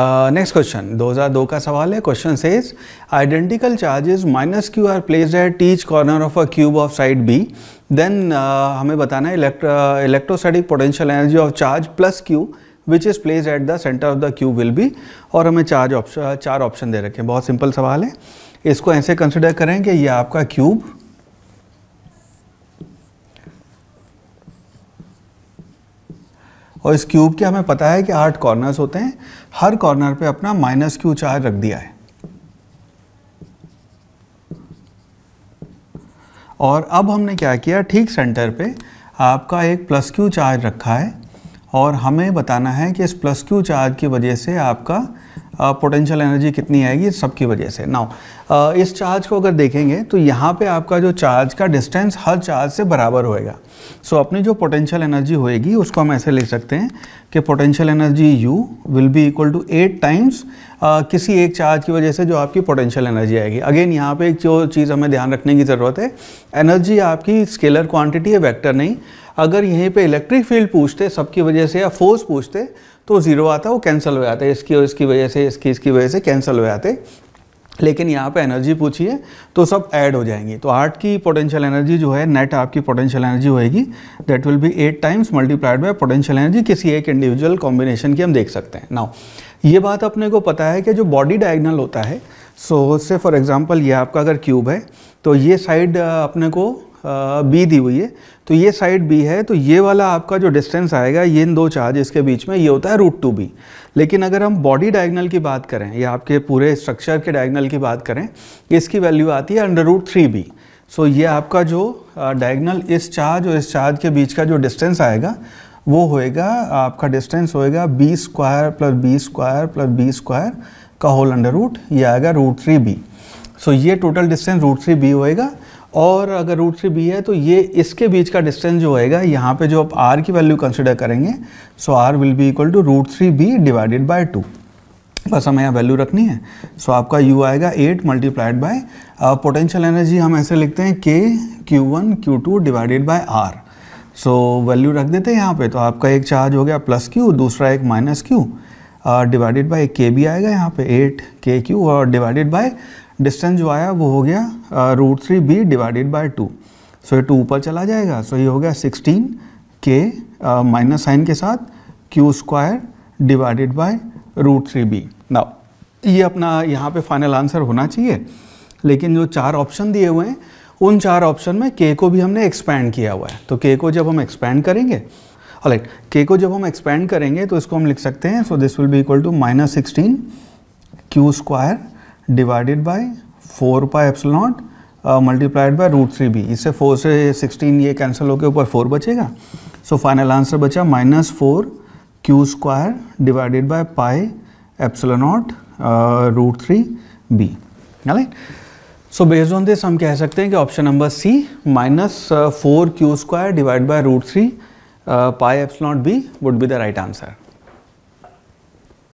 next question 2002 का सवाल है question says identical charges minus q are placed at each corner of a cube of side b then हमें बताना है electrostatic potential energy of charge plus q which is place at the centre of the cube will be और हमें charge option uh, चार option दे रखे हैं बहुत सिंपल सवाल है इसको ऐसे कंसिडर करें कि ये आपका क्यूब और इस क्यूब के हमें पता है कि आठ कॉर्नर्स होते हैं हर कॉर्नर पे अपना माइनस क्यू चार्ज रख दिया है और अब हमने क्या किया ठीक सेंटर पे आपका एक प्लस क्यू चार्ज रखा है और हमें बताना है कि इस प्लस क्यू चार्ज की वजह से आपका पोटेंशियल एनर्जी कितनी आएगी सबकी वजह से नाउ इस चार्ज को अगर देखेंगे तो यहाँ पे आपका जो चार्ज का डिस्टेंस हर चार्ज से बराबर होएगा सो so, अपनी जो पोटेंशियल एनर्जी होएगी उसको हम ऐसे ले सकते हैं कि potential energy U will be equal to eight times किसी एक चार्ज की वजह से जो आपकी पोटेंशियल एनर्जी आएगी अगेन यहाँ पे एक जो चीज़ हमें ध्यान रखने की ज़रूरत है एनर्जी आपकी स्केलर क्वांटिटी है वैक्टर नहीं अगर यहीं पे इलेक्ट्रिक फील्ड पूछते सब की वजह से या फोर्स पूछते तो ज़ीरो आता वो कैंसिल हो जाता है इसकी और इसकी वजह से इसकी इसकी वजह से कैंसिल हो जाते लेकिन यहाँ पे एनर्जी पूछी है तो सब ऐड हो जाएंगी तो आठ की पोटेंशियल एनर्जी जो है नेट आपकी पोटेंशियल एनर्जी होएगी that will be eight times multiplied by potential energy किसी एक इंडिविजुअल कॉम्बिनेशन की हम देख सकते हैं नाउ ये बात अपने को पता है कि जो बॉडी डायग्नल होता है सो so, से फॉर एग्जाम्पल ये आपका अगर क्यूब है तो ये साइड अपने को बी दी हुई है तो ये साइड बी है तो ये वाला आपका जो डिस्टेंस आएगा ये इन दो चार्जेस के बीच में ये होता है रूट टू बी लेकिन अगर हम बॉडी डायगनल की बात करें या आपके पूरे स्ट्रक्चर के डायगनल की बात करें इसकी वैल्यू आती है under root three b so ये आपका जो डायगनल इस चार्ज और इस चार्ज के बीच का जो डिस्टेंस आएगा वो होएगा आपका डिस्टेंस होएगा b square plus b square plus b square का होल अंडर रूट ये आएगा रूट थ्री बी सो ये total distance root three b होएगा और अगर रूट थ्री बी है तो ये इसके बीच का डिस्टेंस जो होएगा यहाँ पे जो आप आर की वैल्यू कंसिडर करेंगे so r will be equal to root three b divided by two बस हमें यहाँ वैल्यू रखनी है सो आपका यू आएगा eight multiplied by potential energy हम ऐसे लिखते हैं के q one q two divided by r so value रख देते हैं यहाँ पे तो आपका एक चार्ज हो गया प्लस क्यू दूसरा एक माइनस क्यू डिवाइडेड बाय के भी आएगा यहाँ पे एट के क्यू और डिवाइडेड बाय डिस्टेंस जो आया वो हो गया root three b divided by two so ये टू ऊपर चला जाएगा सो so ये हो गया सिक्सटीन के माइनस साइन के साथ q square divided by root three b now ये अपना यहाँ पे फाइनल आंसर होना चाहिए लेकिन जो चार ऑप्शन दिए हुए हैं उन चार ऑप्शन में के को भी हमने एक्सपैंड किया हुआ है तो के को जब हम एक्सपैंड करेंगे राइट के को जब हम एक्सपैंड करेंगे तो इसको हम लिख सकते हैं so this will be equal to minus sixteen q square divided by four pi epsilon naught multiplied by root three b इससे फोर से सिक्सटीन ये कैंसिल होकर ऊपर फोर बचेगा सो फाइनल आंसर बचा minus four q square divided by pi epsilon naught root three b है so based on this हम कह सकते हैं कि option number c minus four q square divide by root three pi epsilon naught b would be the right answer